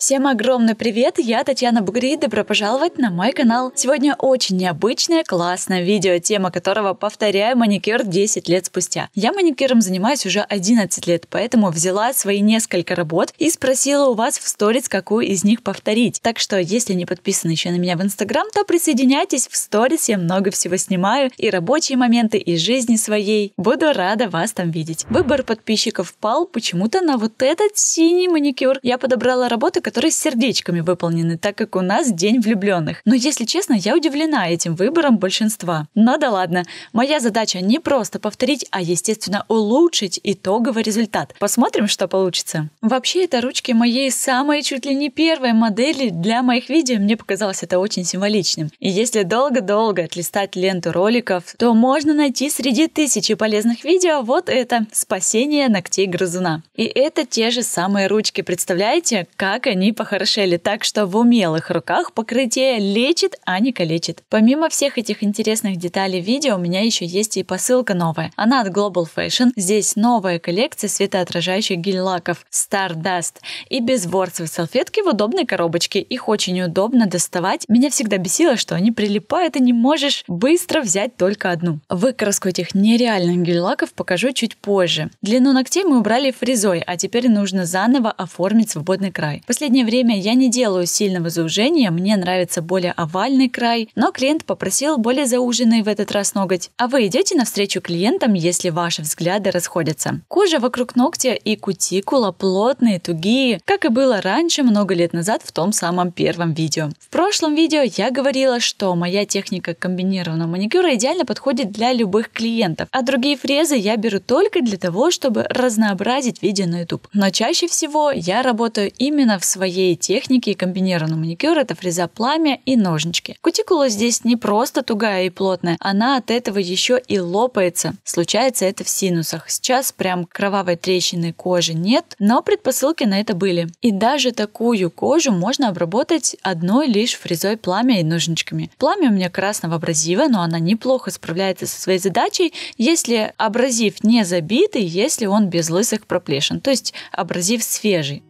Всем огромный привет, я Татьяна Бугри, добро пожаловать на мой канал. Сегодня очень необычное, классное видео, тема которого повторяю маникюр 10 лет спустя. Я маникюром занимаюсь уже 11 лет, поэтому взяла свои несколько работ и спросила у вас в сторис, какую из них повторить. Так что, если не подписаны еще на меня в инстаграм, то присоединяйтесь, в сторис. я много всего снимаю, и рабочие моменты, и жизни своей. Буду рада вас там видеть. Выбор подписчиков пал почему-то на вот этот синий маникюр. Я подобрала работы, которые с сердечками выполнены, так как у нас День влюбленных. Но если честно, я удивлена этим выбором большинства. Но да ладно, моя задача не просто повторить, а естественно улучшить итоговый результат. Посмотрим, что получится. Вообще, это ручки моей самой чуть ли не первой модели для моих видео. Мне показалось это очень символичным. И если долго-долго отлистать ленту роликов, то можно найти среди тысячи полезных видео вот это «Спасение ногтей грызуна». И это те же самые ручки. Представляете, как они они похорошели, так что в умелых руках покрытие лечит, а не калечит. Помимо всех этих интересных деталей видео, у меня еще есть и посылка новая. Она от Global Fashion. Здесь новая коллекция светоотражающих гель-лаков Stardust и безворцевые салфетки в удобной коробочке. Их очень удобно доставать. Меня всегда бесило, что они прилипают и не можешь быстро взять только одну. Выкраску этих нереальных гель-лаков покажу чуть позже. Длину ногтей мы убрали фрезой, а теперь нужно заново оформить свободный край. Последний последнее время я не делаю сильного заужения, мне нравится более овальный край, но клиент попросил более зауженный в этот раз ноготь. А вы идете навстречу клиентам, если ваши взгляды расходятся. Кожа вокруг ногтя и кутикула плотные, тугие, как и было раньше, много лет назад в том самом первом видео. В прошлом видео я говорила, что моя техника комбинированного маникюра идеально подходит для любых клиентов, а другие фрезы я беру только для того, чтобы разнообразить видео на YouTube. Но чаще всего я работаю именно в своем своей техники и комбинированный маникюр – это фреза пламя и ножнички. Кутикула здесь не просто тугая и плотная, она от этого еще и лопается. Случается это в синусах. Сейчас прям кровавой трещины кожи нет, но предпосылки на это были. И даже такую кожу можно обработать одной лишь фрезой пламя и ножничками. Пламя у меня красного абразива, но она неплохо справляется со своей задачей, если абразив не забитый, если он без лысых проплешин, то есть абразив свежий.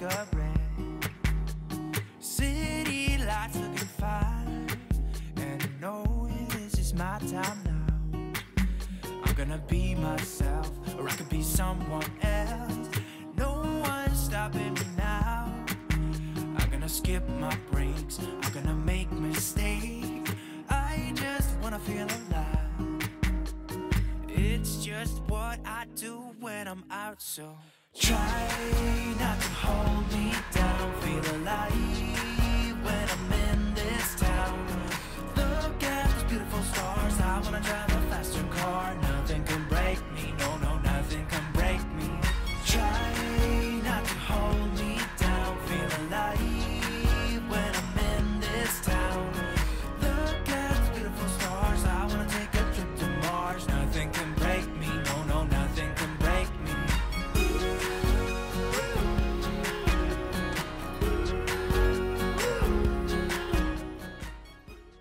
wake up red. City lights looking fine, and I know this is my time now. I'm gonna be myself, or I could be someone else. No one's stopping me now. I'm gonna skip my breaks, I'm gonna make mistakes. I just wanna feel alive. It's just what I do when I'm out, so wanna drive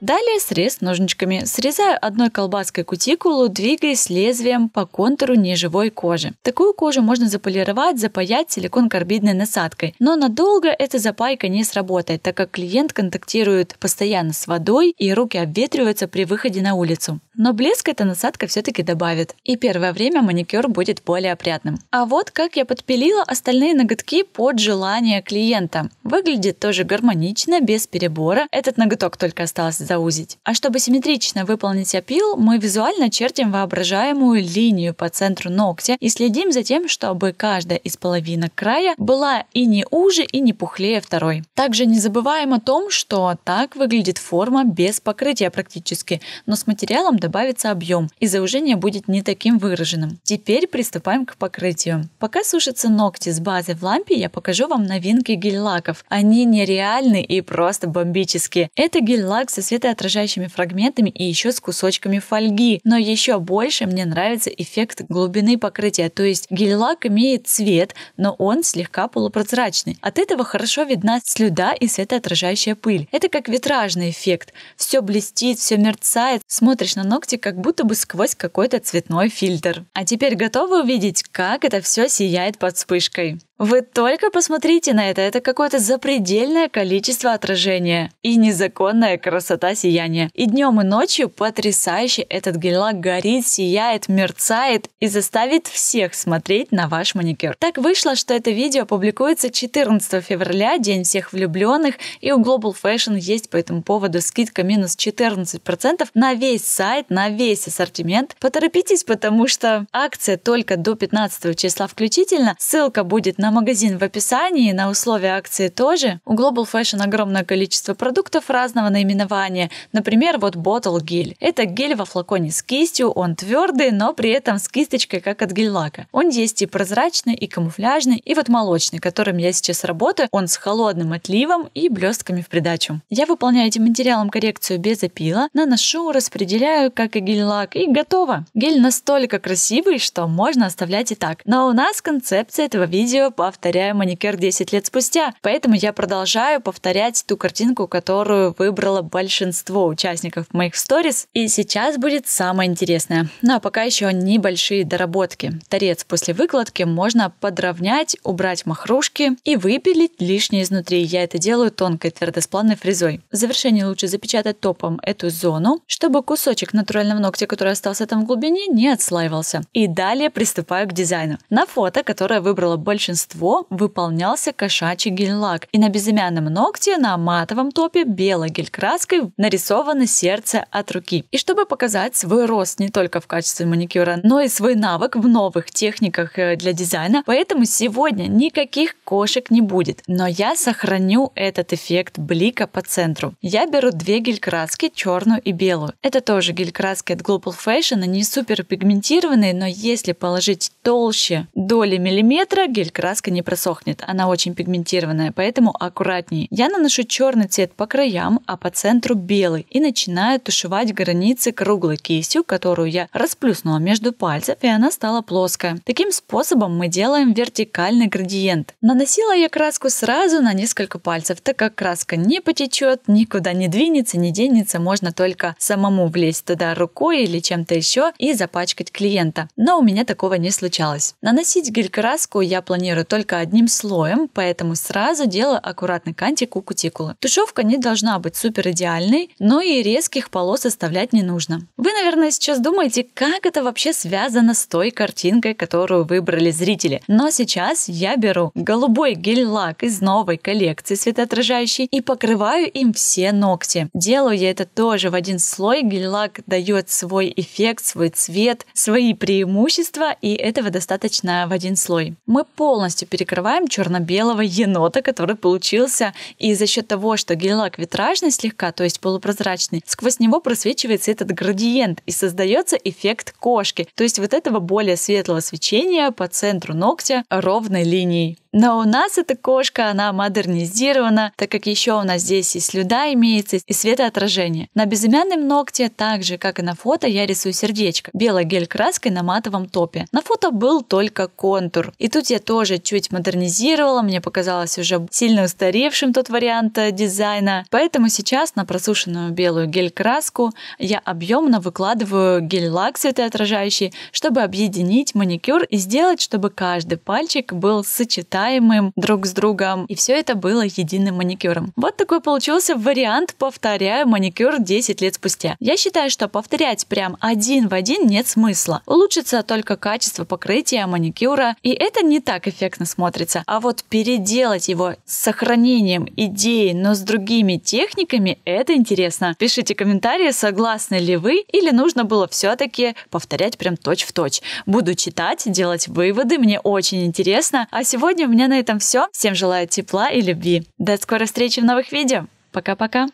Далее срез ножничками. Срезаю одной колбаской кутикулу, двигаясь лезвием по контуру неживой кожи. Такую кожу можно заполировать, запаять силикон-карбидной насадкой. Но надолго эта запайка не сработает, так как клиент контактирует постоянно с водой и руки обветриваются при выходе на улицу. Но блеск эта насадка все-таки добавит. И первое время маникюр будет более опрятным. А вот как я подпилила остальные ноготки под желание клиента. Выглядит тоже гармонично, без перебора. Этот ноготок только остался за заузить. А чтобы симметрично выполнить опил, мы визуально чертим воображаемую линию по центру ногтя и следим за тем, чтобы каждая из половинок края была и не уже, и не пухлее второй. Также не забываем о том, что так выглядит форма без покрытия практически, но с материалом добавится объем, и заужение будет не таким выраженным. Теперь приступаем к покрытию. Пока сушатся ногти с базы в лампе, я покажу вам новинки гель-лаков. Они нереальны и просто бомбические. Это гель-лак со света ленты, отражающими фрагментами и еще с кусочками фольги. Но еще больше мне нравится эффект глубины покрытия, то есть гель-лак имеет цвет, но он слегка полупрозрачный. От этого хорошо видна слюда и светоотражающая пыль. Это как витражный эффект. Все блестит, все мерцает. Смотришь на ногти как будто бы сквозь какой-то цветной фильтр. А теперь готовы увидеть, как это все сияет под вспышкой? Вы только посмотрите на это, это какое-то запредельное количество отражения и незаконная красота сияния. И днем и ночью потрясающе этот гель-лак горит, сияет, мерцает и заставит всех смотреть на ваш маникюр. Так вышло, что это видео публикуется 14 февраля, День всех влюбленных, и у Global Fashion есть по этому поводу скидка минус 14% на весь сайт, на весь ассортимент. Поторопитесь, потому что акция только до 15 числа включительно, ссылка будет на на магазин в описании, на условия акции тоже. У Global Fashion огромное количество продуктов разного наименования. Например, вот Bottle гель. Это гель во флаконе с кистью, он твердый, но при этом с кисточкой, как от гель-лака. Он есть и прозрачный, и камуфляжный, и вот молочный, которым я сейчас работаю. Он с холодным отливом и блестками в придачу. Я выполняю этим материалом коррекцию без опила, наношу, распределяю, как и гель-лак, и готово. Гель настолько красивый, что можно оставлять и так. Но у нас концепция этого видео повторяю маникюр 10 лет спустя. Поэтому я продолжаю повторять ту картинку, которую выбрало большинство участников моих сторис. И сейчас будет самое интересное. Ну а пока еще небольшие доработки. Торец после выкладки можно подровнять, убрать махрушки и выпилить лишнее изнутри. Я это делаю тонкой твердоспланной фрезой. В завершении лучше запечатать топом эту зону, чтобы кусочек натурального ногтя, который остался там в глубине, не отслаивался. И далее приступаю к дизайну. На фото, которое выбрало большинство Рождество выполнялся кошачий гель-лак, и на безымянном ногте на матовом топе белой гель-краской нарисовано сердце от руки. И чтобы показать свой рост не только в качестве маникюра, но и свой навык в новых техниках э, для дизайна, поэтому сегодня никаких кошек не будет. Но я сохраню этот эффект блика по центру. Я беру две гель-краски, черную и белую. Это тоже гель-краски от Global Fashion, они супер пигментированные, но если положить толще доли миллиметра, гель-краска краска не просохнет, она очень пигментированная, поэтому аккуратнее. Я наношу черный цвет по краям, а по центру белый и начинаю тушевать границы круглой кистью, которую я расплюснула между пальцев и она стала плоская. Таким способом мы делаем вертикальный градиент. Наносила я краску сразу на несколько пальцев, так как краска не потечет, никуда не двинется, не денется, можно только самому влезть туда рукой или чем-то еще и запачкать клиента. Но у меня такого не случалось. Наносить гель-краску я планирую примеру, только одним слоем, поэтому сразу делаю аккуратный кантик у кутикулы. Тушевка не должна быть супер идеальной, но и резких полос оставлять не нужно. Вы, наверное, сейчас думаете, как это вообще связано с той картинкой, которую выбрали зрители. Но сейчас я беру голубой гель-лак из новой коллекции светоотражающей и покрываю им все ногти. Делаю я это тоже в один слой. Гель-лак дает свой эффект, свой цвет, свои преимущества, и этого достаточно в один слой. Мы полностью полностью перекрываем черно-белого енота, который получился. И за счет того, что гель-лак витражный слегка, то есть полупрозрачный, сквозь него просвечивается этот градиент и создается эффект кошки. То есть вот этого более светлого свечения по центру ногтя ровной линией. Но у нас эта кошка, она модернизирована, так как еще у нас здесь и слюда имеется, и светоотражение. На безымянном ногте, так же как и на фото, я рисую сердечко белой гель-краской на матовом топе. На фото был только контур. И тут я тоже чуть модернизировала, мне показалось уже сильно устаревшим тот вариант э, дизайна. Поэтому сейчас на просушенную белую гель-краску я объемно выкладываю гель-лак светоотражающий, чтобы объединить маникюр и сделать, чтобы каждый пальчик был сочетан сочетаемым друг с другом. И все это было единым маникюром. Вот такой получился вариант «Повторяю маникюр 10 лет спустя». Я считаю, что повторять прям один в один нет смысла. Улучшится только качество покрытия маникюра, и это не так эффектно смотрится. А вот переделать его с сохранением идеи, но с другими техниками, это интересно. Пишите комментарии, согласны ли вы, или нужно было все-таки повторять прям точь в точь. Буду читать, делать выводы, мне очень интересно. А сегодня у меня на этом все. Всем желаю тепла и любви. До скорой встречи в новых видео. Пока-пока.